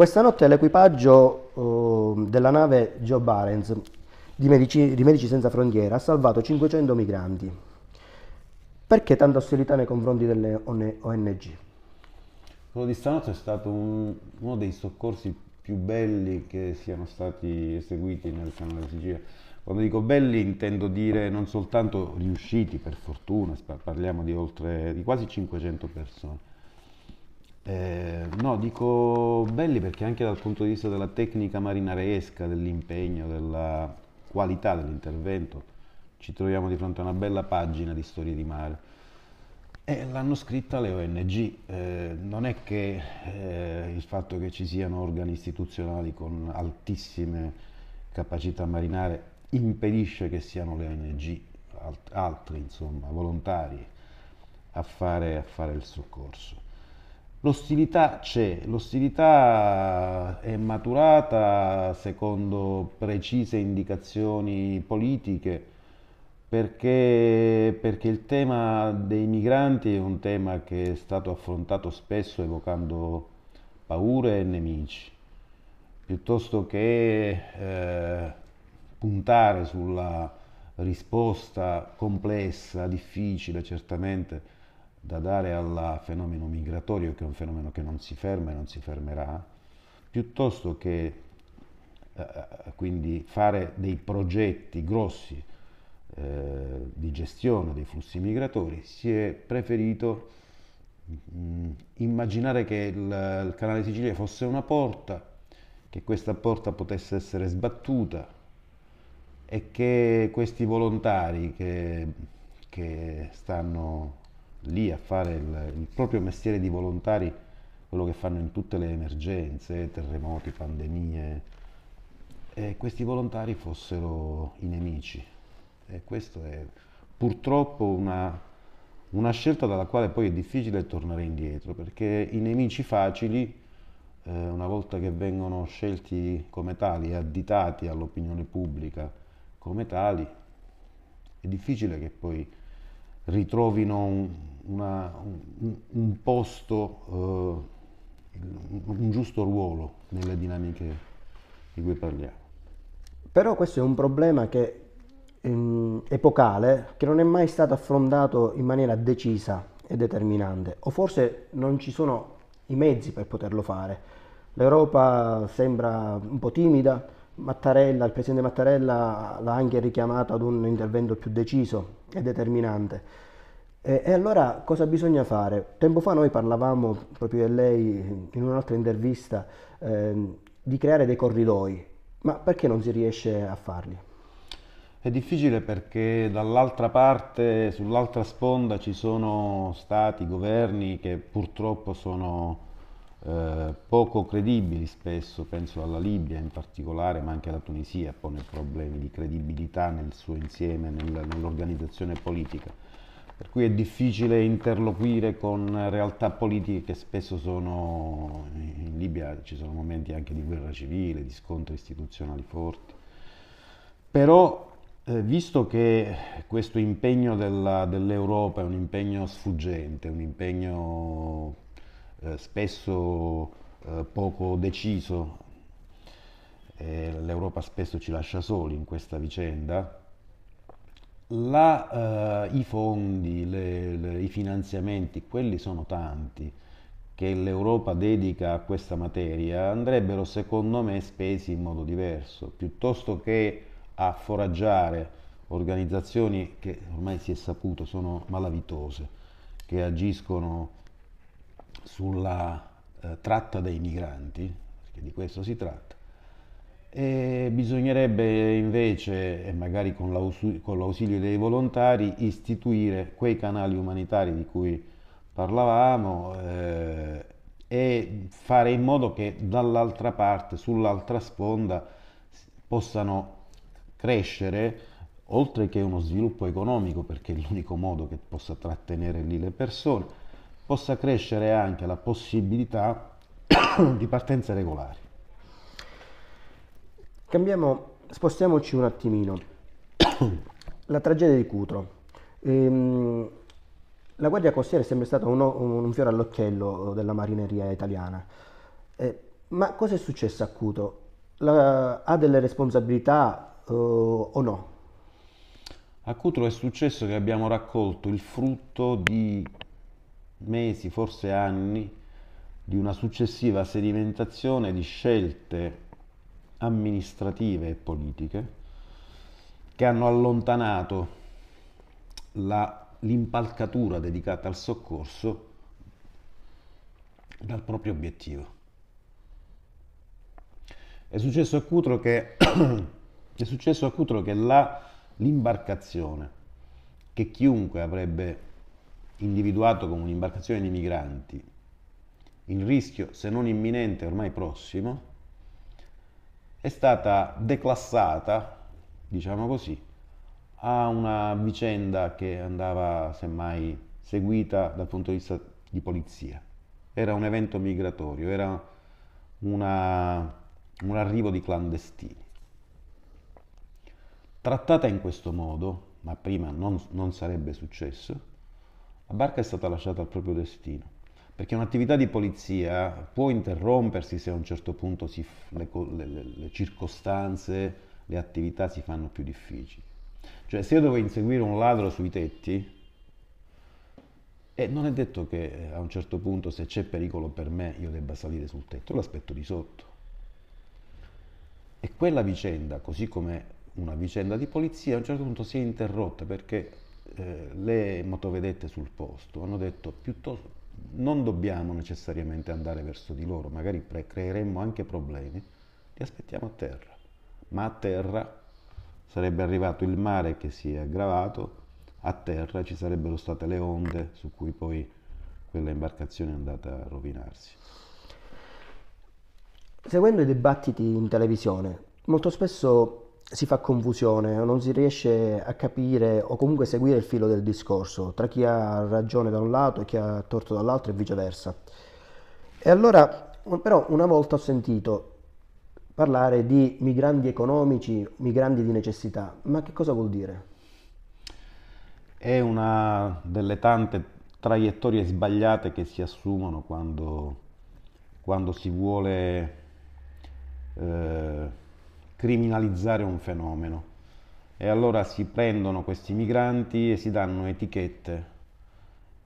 Questa notte l'equipaggio eh, della nave Joe Barents di Medici, di Medici Senza Frontiere ha salvato 500 migranti. Perché tanta ostilità nei confronti delle ONG? Quello di stanotte è stato un, uno dei soccorsi più belli che siano stati eseguiti nel canale Sicilia. Quando dico belli intendo dire non soltanto riusciti, per fortuna, parliamo di, oltre, di quasi 500 persone, eh, no, dico belli perché anche dal punto di vista della tecnica marinaresca, dell'impegno, della qualità dell'intervento, ci troviamo di fronte a una bella pagina di storie di mare. E l'hanno scritta le ONG, eh, non è che eh, il fatto che ci siano organi istituzionali con altissime capacità marinare impedisce che siano le ONG, alt- altri insomma, volontari, a fare, a fare il soccorso. L'ostilità c'è, l'ostilità è maturata secondo precise indicazioni politiche perché, perché, il tema dei migranti è un tema che è stato affrontato spesso evocando paure e nemici, piuttosto che eh, puntare sulla risposta complessa, difficile certamente, da dare al fenomeno migratorio, che è un fenomeno che non si ferma e non si fermerà, piuttosto che eh, eh, quindi fare dei progetti grossi eh, di gestione dei flussi migratori, si è preferito mh, mm, immaginare che il, il canale Sicilia fosse una porta, che questa porta potesse essere sbattuta e che questi volontari che, che stanno lì a fare il, il proprio mestiere di volontari, quello che fanno in tutte le emergenze, terremoti, pandemie, e questi volontari fossero i nemici. E questo è purtroppo una, una scelta dalla quale poi è difficile tornare indietro, perché i nemici facili eh, una volta che vengono scelti come tali e additati all'opinione pubblica come tali, è difficile che poi ritrovino un, una, un, un posto, eh, un giusto ruolo nelle dinamiche di cui parliamo. Però questo è un problema che ehm, epocale che non è mai stato affrontato in maniera decisa e determinante, o forse non ci sono i mezzi per poterlo fare. L'Europa sembra un po' timida, Mattarella, il presidente Mattarella l'ha anche richiamato ad un intervento più deciso e determinante. E, e, allora cosa bisogna fare? Tempo fa noi parlavamo proprio di lei in un'altra intervista eh, di creare dei corridoi, ma perché non si riesce a farli? È difficile perché dall'altra parte, sull'altra sponda ci sono stati governi che purtroppo sono eh, poco credibili spesso, penso alla Libia in particolare, ma anche alla Tunisia pone problemi di credibilità nel suo insieme, nel, nell'organizzazione politica, per cui è difficile interloquire con realtà politiche che spesso sono, in Libia ci sono momenti anche di guerra civile, di scontri istituzionali forti, però eh, visto che questo impegno della, dell'Europa è un impegno sfuggente, un impegno eh, spesso eh, poco deciso, eh, l'Europa spesso ci lascia soli in questa vicenda, La, eh, i fondi, le, le, i finanziamenti, quelli sono tanti, che l'Europa dedica a questa materia andrebbero secondo me spesi in modo diverso, piuttosto che a foraggiare organizzazioni che ormai si è saputo sono malavitose, che agiscono sulla eh, tratta dei migranti, perché di questo si tratta, e bisognerebbe invece, e magari con, l'ausilio dei volontari, istituire quei canali umanitari di cui parlavamo eh, e fare in modo che dall'altra parte, sull'altra sponda, possano crescere, oltre che uno sviluppo economico, perché è l'unico modo che possa trattenere lì le persone, possa crescere anche la possibilità di partenze regolari. Cambiamo, spostiamoci un attimino. La tragedia di Cutro. Ehm, la Guardia Costiera è sempre stata un, un fiore all'occhiello della marineria italiana. Eh, ma cosa è successo a Cutro? La, ha delle responsabilità eh, o no? A Cutro è successo che abbiamo raccolto il frutto di mesi, forse anni, di una successiva sedimentazione di scelte amministrative e politiche che hanno allontanato la, l'impalcatura dedicata al soccorso dal proprio obiettivo. È successo a Cutro che, a Cutro che la, l'imbarcazione che chiunque avrebbe individuato come un'imbarcazione di migranti, in rischio se non imminente ormai prossimo, è stata declassata, diciamo così, a una vicenda che andava semmai seguita dal punto di vista di polizia. Era un evento migratorio, era una, un arrivo di clandestini. Trattata in questo modo, ma prima non, non sarebbe successo, la barca è stata lasciata al proprio destino, perché un'attività di polizia può interrompersi se a un certo punto si, le, le, le circostanze, le attività si fanno più difficili. Cioè se io devo inseguire un ladro sui tetti, e non è detto che eh, a un certo punto se c'è pericolo per me io debba salire sul tetto, l'aspetto di sotto. E quella vicenda, così come una vicenda di polizia, a un certo punto si è interrotta perché eh, le motovedette sul posto hanno detto piuttosto non dobbiamo necessariamente andare verso di loro, magari creeremmo anche problemi, li aspettiamo a terra. Ma a terra sarebbe arrivato il mare che si è aggravato, a terra ci sarebbero state le onde su cui poi quella imbarcazione è andata a rovinarsi. Seguendo i dibattiti in televisione, molto spesso si fa confusione o non si riesce a capire o comunque seguire il filo del discorso tra chi ha ragione da un lato e chi ha torto dall'altro e viceversa. E allora, però una volta ho sentito parlare di migranti economici, migranti di necessità, ma che cosa vuol dire? È una delle tante traiettorie sbagliate che si assumono quando, quando si vuole... Eh, criminalizzare un fenomeno. E allora si prendono questi migranti e si danno etichette,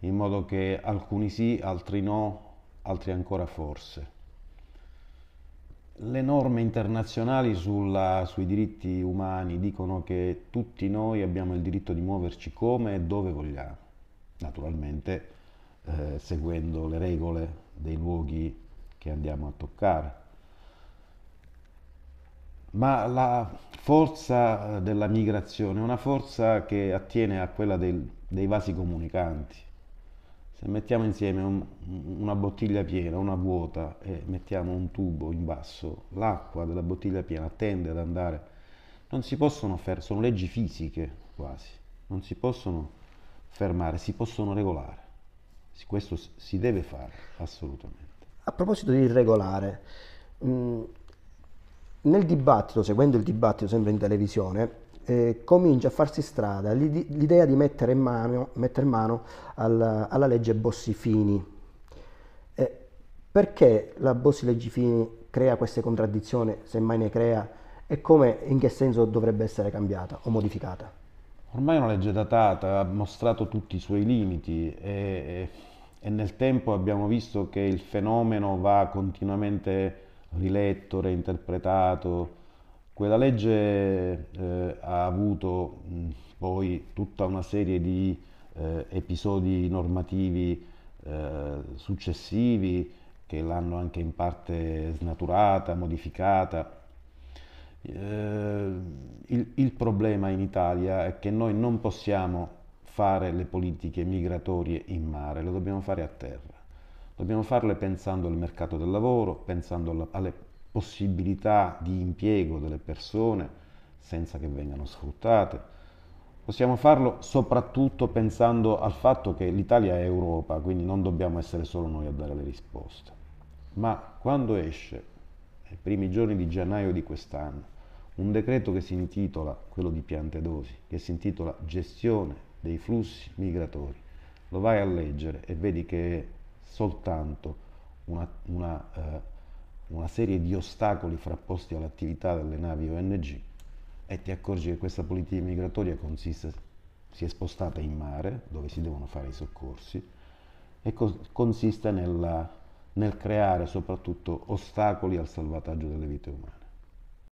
in modo che alcuni sì, altri no, altri ancora forse. Le norme internazionali sulla, sui diritti umani dicono che tutti noi abbiamo il diritto di muoverci come e dove vogliamo, naturalmente eh, seguendo le regole dei luoghi che andiamo a toccare. Ma la forza eh, della migrazione è una forza che attiene a quella del, dei vasi comunicanti. Se mettiamo insieme un, una bottiglia piena, una vuota e mettiamo un tubo in basso, l'acqua della bottiglia piena tende ad andare. Non si possono fermare, sono leggi fisiche quasi, non si possono fermare, si possono regolare. Questo si deve fare assolutamente. A proposito di regolare, mm, nel dibattito, seguendo il dibattito sempre in televisione, eh, comincia a farsi strada l'idea di mettere mano, mettere mano alla, alla, legge Bossi-Fini. Eh, perché la bossi legge fini crea queste contraddizioni, semmai ne crea, e come, in che senso dovrebbe essere cambiata o modificata? Ormai è una legge datata, ha mostrato tutti i suoi limiti e, e nel tempo abbiamo visto che il fenomeno va continuamente riletto, reinterpretato. Quella legge eh, ha avuto mh, poi tutta una serie di eh, episodi normativi eh, successivi che l'hanno anche in parte snaturata, modificata. Eh, il, il problema in Italia è che noi non possiamo fare le politiche migratorie in mare, le dobbiamo fare a terra. Dobbiamo farle pensando al mercato del lavoro, pensando alla, alle possibilità di impiego delle persone senza che vengano sfruttate. Possiamo farlo soprattutto pensando al fatto che l'Italia è Europa, quindi non dobbiamo essere solo noi a dare le risposte. Ma quando esce, nei primi giorni di gennaio di quest'anno, un decreto che si intitola, quello di Piantedosi, che si intitola Gestione dei flussi migratori, lo vai a leggere e vedi che soltanto una, una, eh, una serie di ostacoli frapposti all'attività delle navi ONG e ti accorgi che questa politica migratoria consiste, si è spostata in mare, dove si devono fare i soccorsi, e co- consiste nella, nel creare soprattutto ostacoli al salvataggio delle vite umane.